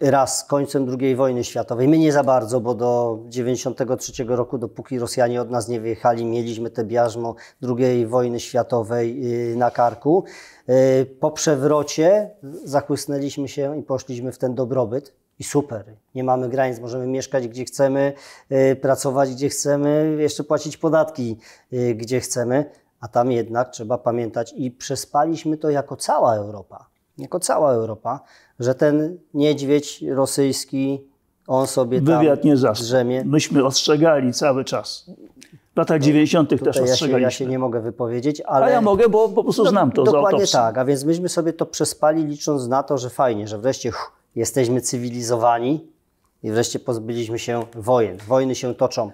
raz z końcem II wojny światowej. My nie za bardzo, bo do 93 roku, dopóki Rosjanie od nas nie wyjechali, mieliśmy te biażmo II wojny światowej y, na karku. Y, po przewrocie zachłysnęliśmy się i poszliśmy w ten dobrobyt i super. Nie mamy granic, możemy mieszkać gdzie chcemy, y, pracować gdzie chcemy, jeszcze płacić podatki y, gdzie chcemy, a tam jednak trzeba pamiętać i przespaliśmy to jako cała Europa, jako cała Europa, że ten niedźwiedź rosyjski, on sobie Wywiad tam nie zasnął. drzemie. Myśmy ostrzegali cały czas. W latach 90. też ostrzegaliśmy. Ja się, ja się nie mogę wypowiedzieć, ale... A ja mogę, bo po prostu no, znam to Dokładnie tak, a więc myśmy sobie to przespali licząc na to, że fajnie, że wreszcie jesteśmy cywilizowani i wreszcie pozbyliśmy się wojen. Wojny się toczą.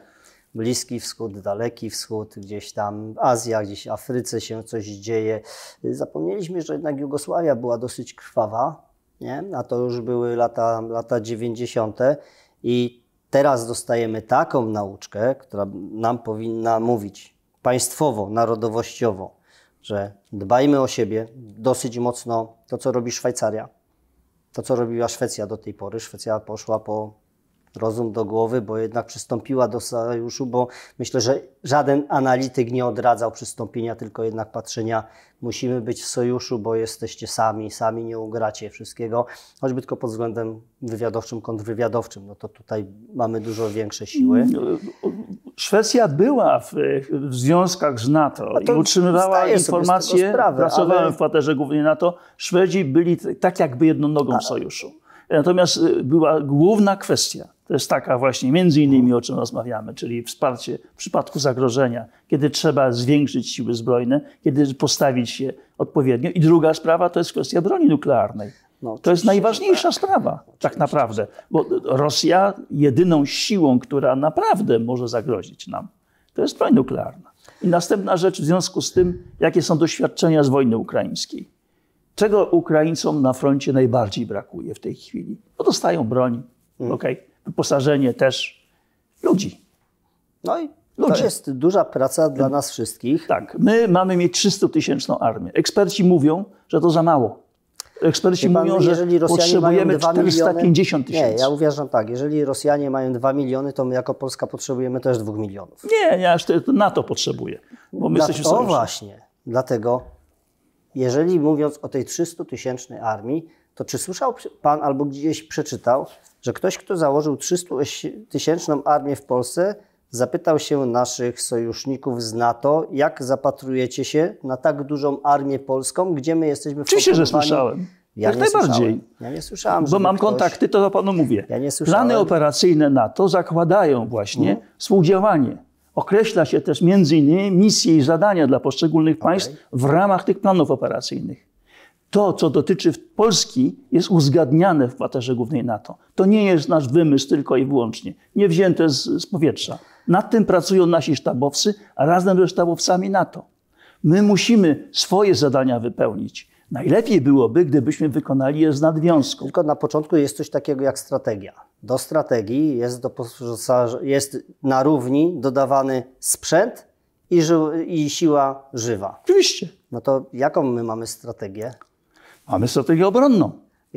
Bliski Wschód, Daleki Wschód, gdzieś tam Azja, gdzieś Afryce się coś dzieje. Zapomnieliśmy, że jednak Jugosławia była dosyć krwawa, nie? a to już były lata, lata 90. i teraz dostajemy taką nauczkę, która nam powinna mówić państwowo, narodowościowo, że dbajmy o siebie dosyć mocno, to co robi Szwajcaria, to, co robiła Szwecja do tej pory. Szwecja poszła po rozum do głowy, bo jednak przystąpiła do sojuszu, bo myślę, że żaden analityk nie odradzał przystąpienia, tylko jednak patrzenia, musimy być w sojuszu, bo jesteście sami, sami nie ugracie wszystkiego, choćby tylko pod względem wywiadowczym, kontrwywiadowczym, no to tutaj mamy dużo większe siły. Mm, Szwecja była w, w związkach z NATO i utrzymywała informacje. Sprawę, pracowałem ale... w kwaterze głównie NATO. Szwedzi byli tak jakby jedną nogą w sojuszu. Natomiast y, była główna kwestia, to jest taka właśnie między innymi o czym rozmawiamy, czyli wsparcie w przypadku zagrożenia, kiedy trzeba zwiększyć siły zbrojne, kiedy postawić się odpowiednio. I druga sprawa to jest kwestia broni nuklearnej. No, to jest najważniejsza tak. sprawa, tak naprawdę, bo Rosja jedyną siłą, która naprawdę może zagrozić nam, to jest broń nuklearna. I następna rzecz w związku z tym, jakie są doświadczenia z wojny ukraińskiej. Czego Ukraińcom na froncie najbardziej brakuje w tej chwili? Bo dostają broń, hmm. okay? wyposażenie też, ludzi. No i ludzi To jest duża praca dla nas wszystkich. Tak, my mamy mieć 300 tysięczną armię. Eksperci mówią, że to za mało eksperci mówią, że potrzebujemy 450 tysięcy. Nie, ja uważam tak, jeżeli Rosjanie mają 2 miliony, to my jako Polska potrzebujemy też 2 milionów. Nie, ja aż NATO potrzebuję. bo my Na, jesteśmy właśnie, dlatego jeżeli mówiąc o tej 300 tysięcznej armii, to czy słyszał pan albo gdzieś przeczytał, że ktoś, kto założył 300 tysięczną armię w Polsce, Zapytał się naszych sojuszników z NATO, jak zapatrujecie się na tak dużą armię polską, gdzie my jesteśmy w Oczywiście, że słyszałem. Ja Jak najbardziej. Ja nie słyszałem. Bo mam ktoś... kontakty, to panu mówię. Ja nie słyszałem. Plany operacyjne NATO zakładają właśnie mhm. współdziałanie. Określa się też między innymi misje i zadania dla poszczególnych okay. państw w ramach tych planów operacyjnych. To, co dotyczy Polski, jest uzgadniane w kwaterze głównej NATO. To nie jest nasz wymysł tylko i wyłącznie, nie wzięte z, z powietrza. Nad tym pracują nasi sztabowcy, a razem ze sztabowcami NATO. My musimy swoje zadania wypełnić. Najlepiej byłoby, gdybyśmy wykonali je z nadwiązką. Tylko na początku jest coś takiego jak strategia. Do strategii jest, do, jest na równi dodawany sprzęt i, ży, i siła żywa. Oczywiście. No to jaką my mamy strategię? Mamy strategię obronną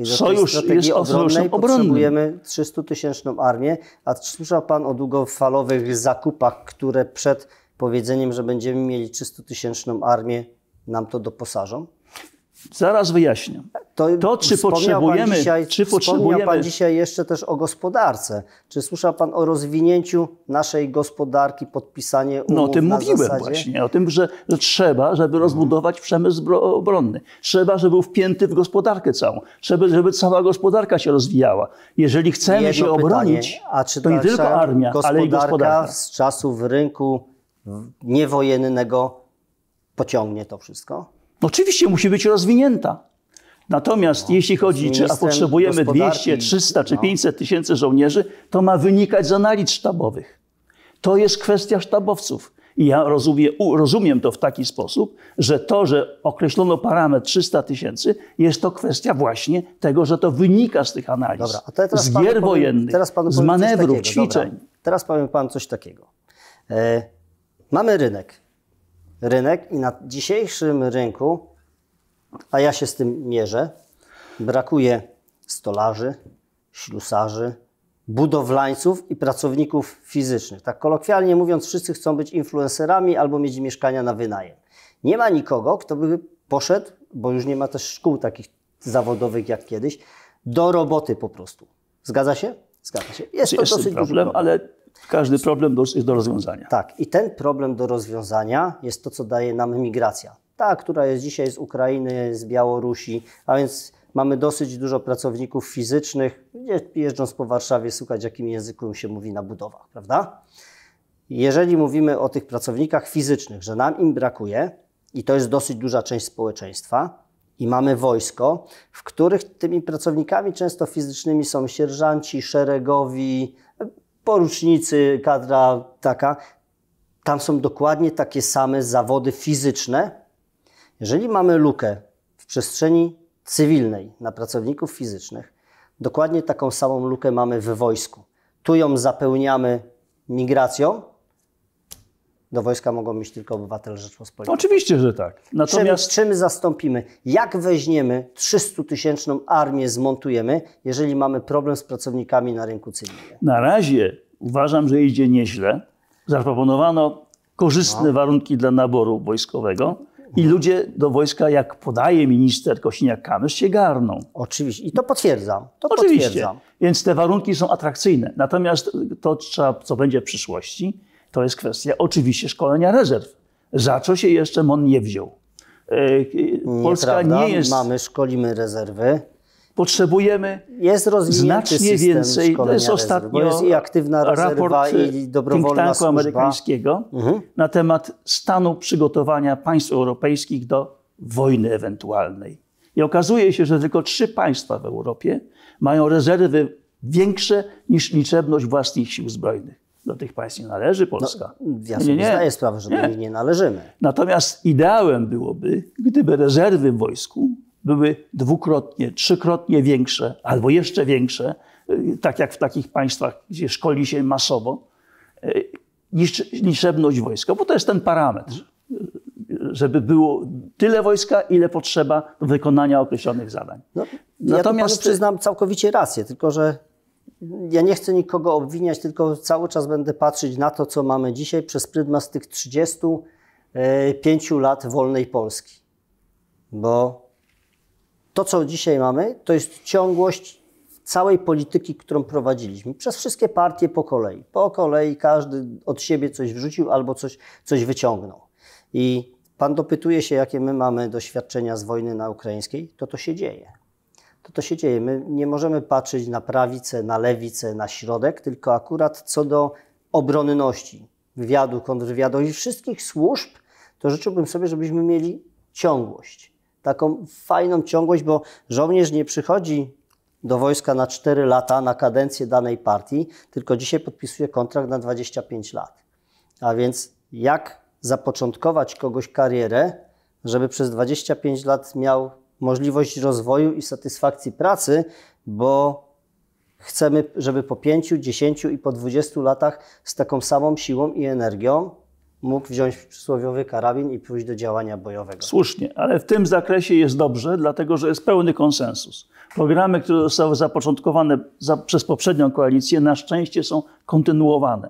sojusz jest sojuszem obronnym. Potrzebujemy 300-tysięczną armię, a słyszał Pan o długofalowych zakupach, które przed powiedzeniem, że będziemy mieli 300-tysięczną armię, nam to doposażą? Zaraz wyjaśnię. To, to czy potrzebujemy. Dzisiaj, czy potrzebujemy... Pan dzisiaj jeszcze też o gospodarce. Czy słyszał Pan o rozwinięciu naszej gospodarki, podpisanie umów No o tym mówiłem zasadzie... właśnie, o tym, że, że trzeba, żeby mhm. rozbudować przemysł obronny. Trzeba, żeby był wpięty w gospodarkę całą. Trzeba, żeby cała gospodarka się rozwijała. Jeżeli chcemy Jedno się obronić, to nie tylko armia, ale i gospodarka. z czasów rynku niewojennego pociągnie to wszystko? No oczywiście musi być rozwinięta. Natomiast no, jeśli chodzi, czy a potrzebujemy 200, 300 czy no. 500 tysięcy żołnierzy, to ma wynikać z analiz sztabowych. To jest kwestia sztabowców. I ja rozumiem, rozumiem to w taki sposób, że to, że określono parametr 300 tysięcy, jest to kwestia właśnie tego, że to wynika z tych analiz, Dobra, a teraz z gier wojennych, powiem, z manewrów, ćwiczeń. Dobra. Teraz powiem Pan coś takiego. E, mamy rynek, rynek i na dzisiejszym rynku, a ja się z tym mierzę, brakuje stolarzy, ślusarzy, budowlańców i pracowników fizycznych. Tak kolokwialnie mówiąc, wszyscy chcą być influencerami albo mieć mieszkania na wynajem. Nie ma nikogo, kto by poszedł, bo już nie ma też szkół takich zawodowych jak kiedyś, do roboty po prostu. Zgadza się? Zgadza się. Jest, jest znaczy, to dosyć problem, duży problem, ale każdy problem do, jest do rozwiązania. Tak, i ten problem do rozwiązania jest to, co daje nam migracja. Ta, która jest dzisiaj z Ukrainy, z Białorusi, a więc mamy dosyć dużo pracowników fizycznych, jeżdżąc po Warszawie, słuchać, jakim językiem się mówi na budowach, prawda? Jeżeli mówimy o tych pracownikach fizycznych, że nam im brakuje, i to jest dosyć duża część społeczeństwa, i mamy wojsko, w których tymi pracownikami często fizycznymi są sierżanci, szeregowi, porucznicy, kadra taka, tam są dokładnie takie same zawody fizyczne. Jeżeli mamy lukę w przestrzeni cywilnej na pracowników fizycznych, dokładnie taką samą lukę mamy w wojsku. Tu ją zapełniamy migracją, do wojska mogą mieć tylko obywatel Rzeczpospolitej. Oczywiście, że tak. Natomiast... Czym, czym zastąpimy? Jak weźmiemy 300-tysięczną armię, zmontujemy, jeżeli mamy problem z pracownikami na rynku cywilnym? Na razie uważam, że idzie nieźle. Zaproponowano korzystne no. warunki dla naboru wojskowego. I ludzie do wojska, jak podaje minister Kosiniak-Kamysz, się garną. Oczywiście. I to potwierdzam. To Oczywiście. Potwierdzam. Więc te warunki są atrakcyjne. Natomiast to, co będzie w przyszłości, to jest kwestia oczywiście szkolenia rezerw. Za co się jeszcze MON nie wziął? E, Polska nie, nie jest. Mamy, szkolimy rezerwy. Potrzebujemy jest znacznie więcej. To jest ostatnio jest i aktywna raport i e, dobrowolna tanku amerykańskiego mhm. na temat stanu przygotowania państw europejskich do wojny ewentualnej. I okazuje się, że tylko trzy państwa w Europie mają rezerwy większe niż liczebność własnych sił zbrojnych do tych państw nie należy no, Polska. No, ja sobie nie, nie. zdaję sprawę, że nie. do nich nie należymy. Natomiast ideałem byłoby, gdyby rezerwy w wojsku były dwukrotnie, trzykrotnie większe albo jeszcze większe, y, tak jak w takich państwach, gdzie szkoli się masowo, y, niż liczebność wojska, bo to jest ten parametr y, żeby było tyle wojska, ile potrzeba do wykonania określonych zadań. No, Natomiast ja przyznam całkowicie rację, tylko że ja nie chcę nikogo obwiniać, tylko cały czas będę patrzeć na to, co mamy dzisiaj przez pryzmat tych 35 e, lat wolnej Polski. Bo to, co dzisiaj mamy, to jest ciągłość całej polityki, którą prowadziliśmy. Przez wszystkie partie po kolei. Po kolei każdy od siebie coś wrzucił albo coś, coś wyciągnął. I pan dopytuje się, jakie my mamy doświadczenia z wojny na ukraińskiej, to to się dzieje to to się dzieje. My nie możemy patrzeć na prawicę, na lewicę, na środek, tylko akurat co do obronności wywiadu, kontrwywiadu i wszystkich służb, to życzyłbym sobie, żebyśmy mieli ciągłość. Taką fajną ciągłość, bo żołnierz nie przychodzi do wojska na 4 lata, na kadencję danej partii, tylko dzisiaj podpisuje kontrakt na 25 lat. A więc jak zapoczątkować kogoś karierę, żeby przez 25 lat miał możliwość rozwoju i satysfakcji pracy, bo chcemy, żeby po 5, 10 i po 20 latach z taką samą siłą i energią mógł wziąć przysłowiowy karabin i pójść do działania bojowego. Słusznie, ale w tym zakresie jest dobrze, dlatego że jest pełny konsensus. Programy, które zostały zapoczątkowane za, przez poprzednią koalicję, na szczęście są kontynuowane.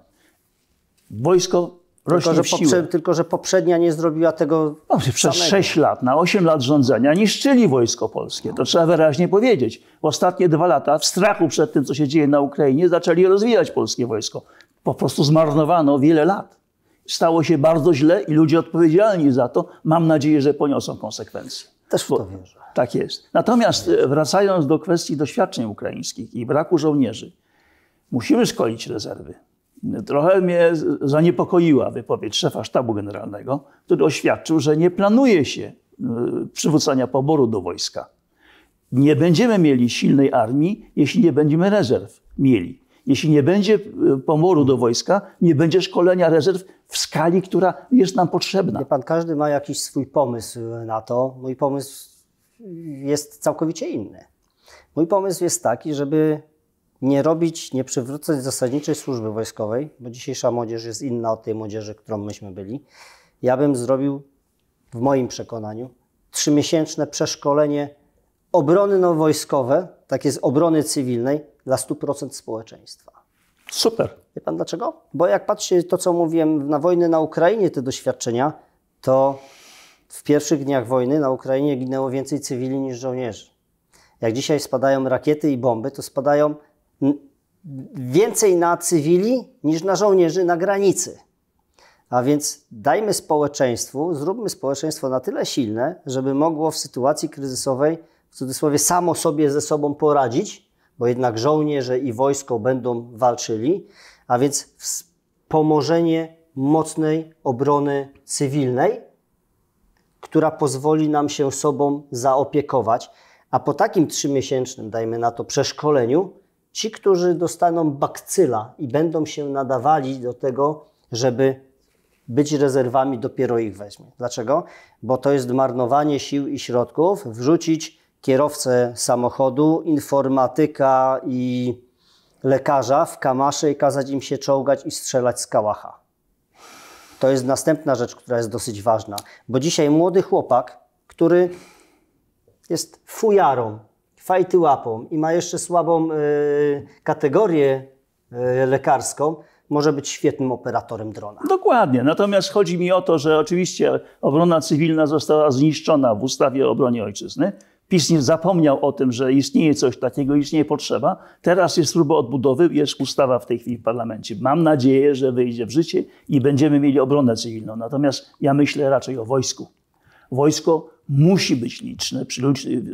Wojsko tylko że, poprze, tylko że, poprzednia nie zrobiła tego. No, przez samego. 6 lat, na 8 lat rządzenia niszczyli wojsko polskie. To trzeba wyraźnie powiedzieć. W ostatnie dwa lata, w strachu przed tym, co się dzieje na Ukrainie, zaczęli rozwijać polskie wojsko. Po prostu zmarnowano wiele lat. Stało się bardzo źle i ludzie odpowiedzialni za to, mam nadzieję, że poniosą konsekwencje. Też w to wierzę. Tak jest. Natomiast e, wracając do kwestii doświadczeń ukraińskich i braku żołnierzy, musimy szkolić rezerwy. Trochę mnie zaniepokoiła wypowiedź szefa sztabu generalnego, który oświadczył, że nie planuje się y, przywrócenia poboru do wojska. Nie będziemy mieli silnej armii, jeśli nie będziemy rezerw mieli. Jeśli nie będzie y, pomoru do wojska, nie będzie szkolenia rezerw w skali, która jest nam potrzebna. Wie pan, każdy ma jakiś swój pomysł na to. Mój pomysł jest całkowicie inny. Mój pomysł jest taki, żeby nie robić, nie przywrócać zasadniczej służby wojskowej, bo dzisiejsza młodzież jest inna od tej młodzieży, którą myśmy byli. Ja bym zrobił, w moim przekonaniu, trzymiesięczne przeszkolenie obrony nowojskowe, takie z obrony cywilnej, dla 100% społeczeństwa. Super. Wie pan dlaczego? Bo jak patrzy to, co mówiłem na wojny na Ukrainie, te doświadczenia, to w pierwszych dniach wojny na Ukrainie ginęło więcej cywili niż żołnierzy. Jak dzisiaj spadają rakiety i bomby, to spadają więcej na cywili niż na żołnierzy na granicy. A więc dajmy społeczeństwu, zróbmy społeczeństwo na tyle silne, żeby mogło w sytuacji kryzysowej, w cudzysłowie, samo sobie ze sobą poradzić, bo jednak żołnierze i wojsko będą walczyli, a więc pomożenie mocnej obrony cywilnej, która pozwoli nam się sobą zaopiekować. A po takim trzymiesięcznym, dajmy na to, przeszkoleniu, Ci, którzy dostaną bakcyla i będą się nadawali do tego, żeby być rezerwami, dopiero ich weźmie. Dlaczego? Bo to jest marnowanie sił i środków, wrzucić kierowcę samochodu, informatyka i lekarza w kamasze i kazać im się czołgać i strzelać z kałacha. To jest następna rzecz, która jest dosyć ważna, bo dzisiaj młody chłopak, który jest fujarą, fajty łapą i ma jeszcze słabą y, kategorię y, lekarską, może być świetnym operatorem drona. Dokładnie. Natomiast chodzi mi o to, że oczywiście obrona cywilna została zniszczona w ustawie o obronie ojczyzny. PiS nie zapomniał o tym, że istnieje coś takiego, istnieje potrzeba. Teraz jest próba odbudowy, jest ustawa w tej chwili w parlamencie. Mam nadzieję, że wyjdzie w życie i będziemy mieli obronę cywilną. Natomiast ja myślę raczej o wojsku. Wojsko musi być liczne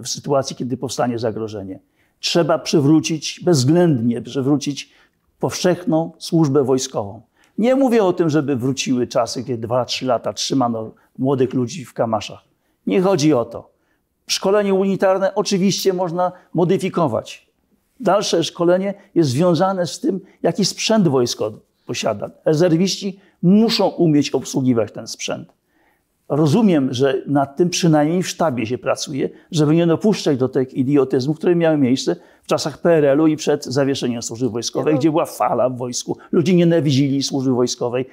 w sytuacji, kiedy powstanie zagrożenie. Trzeba przywrócić, bezwzględnie przywrócić powszechną służbę wojskową. Nie mówię o tym, żeby wróciły czasy, kiedy dwa-trzy lata trzymano młodych ludzi w kamaszach. Nie chodzi o to. Szkolenie unitarne oczywiście można modyfikować. Dalsze szkolenie jest związane z tym, jaki sprzęt wojsko posiada. Rezerwiści muszą umieć obsługiwać ten sprzęt. Rozumiem, że nad tym przynajmniej w sztabie się pracuje, żeby nie dopuszczać do tych idiotyzmów, które miały miejsce w czasach PRL-u i przed zawieszeniem służby wojskowej, gdzie była fala w wojsku. Ludzie nienawidzili służby wojskowej,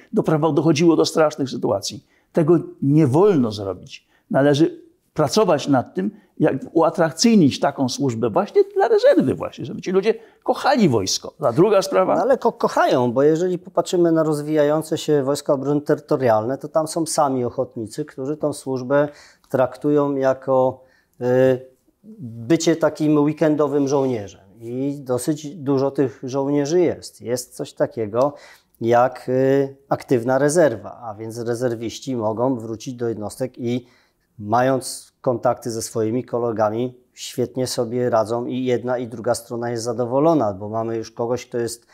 dochodziło do strasznych sytuacji. Tego nie wolno zrobić. Należy pracować nad tym, jak uatrakcyjnić taką służbę właśnie dla rezerwy właśnie, żeby ci ludzie kochali wojsko. A druga sprawa... No ale ko kochają, bo jeżeli popatrzymy na rozwijające się Wojska Obrony Terytorialne, to tam są sami ochotnicy, którzy tą służbę traktują jako y, bycie takim weekendowym żołnierzem. I dosyć dużo tych żołnierzy jest. Jest coś takiego jak y, aktywna rezerwa, a więc rezerwiści mogą wrócić do jednostek i mając kontakty ze swoimi kolegami, świetnie sobie radzą i jedna i druga strona jest zadowolona, bo mamy już kogoś, kto jest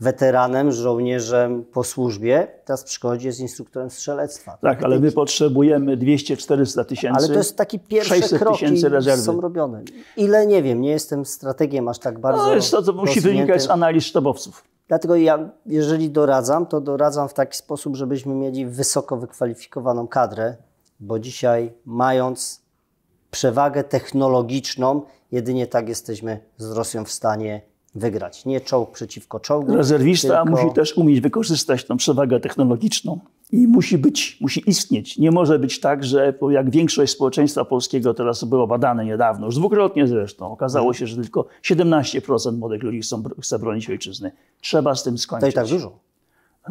weteranem, żołnierzem po służbie, teraz przychodzi z instruktorem strzelectwa. Tak, ale my potrzebujemy 200-400 tysięcy. Ale to jest taki pierwszy krok, rezerwy. są robione. Ile, nie wiem, nie jestem strategiem aż tak bardzo No jest to, to musi wynikać z analiz sztabowców. Dlatego ja, jeżeli doradzam, to doradzam w taki sposób, żebyśmy mieli wysoko wykwalifikowaną kadrę, bo dzisiaj, mając przewagę technologiczną, jedynie tak jesteśmy z Rosją w stanie wygrać. Nie czołg przeciwko czołgu. Rezerwista tylko... musi też umieć wykorzystać tą przewagę technologiczną i musi być, musi istnieć. Nie może być tak, że jak większość społeczeństwa polskiego teraz było badane niedawno, już dwukrotnie zresztą, okazało się, że tylko 17% młodych ludzi chce bronić ojczyzny. Trzeba z tym skończyć. To i tak dużo.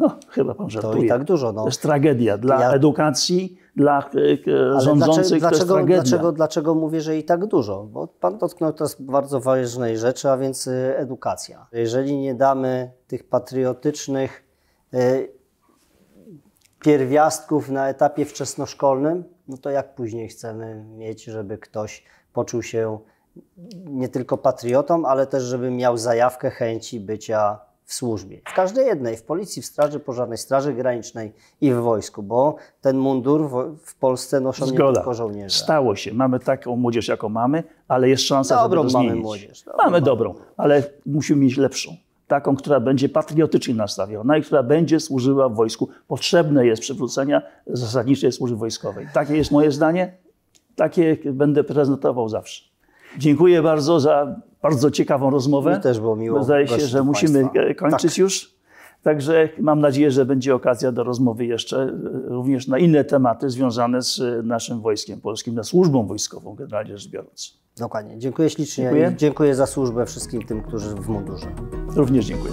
No, chyba pan żartuje. To i tak dużo. No. To jest tragedia dla ja... edukacji, dla e, e, Ale rządzących. Dlaczego, dlaczego, dlaczego, dlaczego mówię, że i tak dużo? Bo pan dotknął teraz bardzo ważnej rzeczy, a więc e, edukacja. Jeżeli nie damy tych patriotycznych pierwiastków na etapie wczesnoszkolnym, no to jak później chcemy mieć, żeby ktoś poczuł się nie tylko patriotą, ale też żeby miał zajawkę chęci bycia w służbie. W każdej jednej, w policji, w straży pożarnej, straży granicznej i w wojsku, bo ten mundur w, Polsce noszą Zgoda. nie tylko żołnierze. Stało się. Mamy taką młodzież, jaką mamy, ale jest szansa, dobrą żeby to mamy zmienić. Młodzież, dobrą mamy dobrą, ale musimy mieć lepszą taką, która będzie patriotycznie nastawiona i która będzie służyła w wojsku. Potrzebne jest przywrócenia zasadniczej służby wojskowej. Takie jest moje zdanie, takie będę prezentował zawsze. Dziękuję bardzo za bardzo ciekawą rozmowę. Mi też było miło. Zdaje się, że musimy Państwa. E, kończyć tak. już. Także mam nadzieję, że będzie okazja do rozmowy jeszcze e, również na inne tematy związane z e, naszym wojskiem polskim, na służbą wojskową generalnie rzecz biorąc. Dokładnie. Dziękuję ślicznie dziękuję. i dziękuję za służbę wszystkim tym, którzy w mundurze. Również dziękuję.